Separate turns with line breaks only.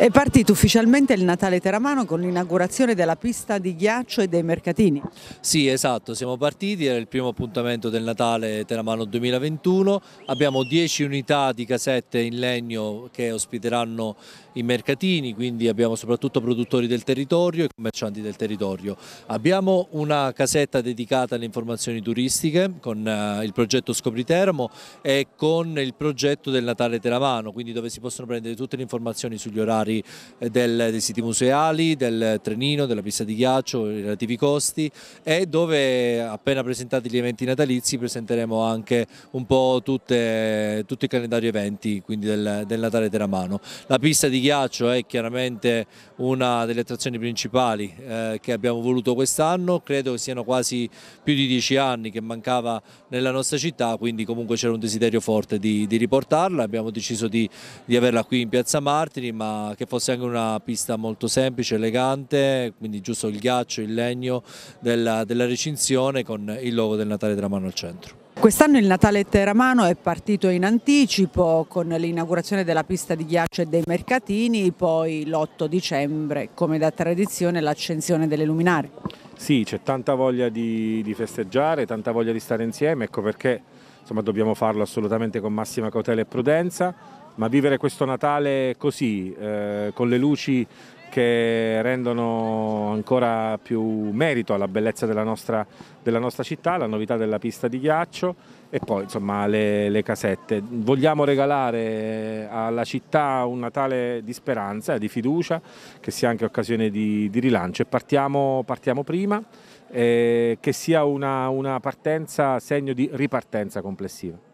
È partito ufficialmente il Natale Teramano con l'inaugurazione della pista di ghiaccio e dei mercatini.
Sì, esatto, siamo partiti, era il primo appuntamento del Natale Teramano 2021, abbiamo 10 unità di casette in legno che ospiteranno i mercatini, quindi abbiamo soprattutto produttori del territorio e commercianti del territorio. Abbiamo una casetta dedicata alle informazioni turistiche con eh, il progetto Scopri Teramo e con il progetto del Natale Teramano, quindi dove si possono prendere tutte le informazioni sugli orari vari eh, del, dei siti museali, del trenino, della pista di ghiaccio, i relativi costi e dove appena presentati gli eventi natalizi presenteremo anche un po' tutte, tutto il calendario eventi quindi del, del Natale Teramano. La pista di ghiaccio è chiaramente una delle attrazioni principali eh, che abbiamo voluto quest'anno, credo che siano quasi più di dieci anni che mancava nella nostra città, quindi comunque c'era un desiderio forte di, di riportarla, abbiamo deciso di, di averla qui in Piazza Martiri ma che fosse anche una pista molto semplice, elegante, quindi giusto il ghiaccio, il legno della, della recinzione con il logo del Natale Dramano al centro.
Quest'anno il Natale Teramano è partito in anticipo con l'inaugurazione della pista di ghiaccio e dei mercatini, poi l'8 dicembre, come da tradizione, l'accensione delle luminari.
Sì, c'è tanta voglia di, di, festeggiare, tanta voglia di stare insieme, ecco perché insomma, dobbiamo farlo assolutamente con massima cautela e prudenza, ma vivere questo Natale così, eh, con le luci che rendono ancora più merito alla bellezza della nostra, della nostra città, la novità della pista di ghiaccio e poi insomma le, le, casette. Vogliamo regalare alla città un Natale di speranza, di fiducia, che sia anche occasione di, di rilancio e partiamo, partiamo prima, eh, che sia una, una partenza, segno di ripartenza complessiva.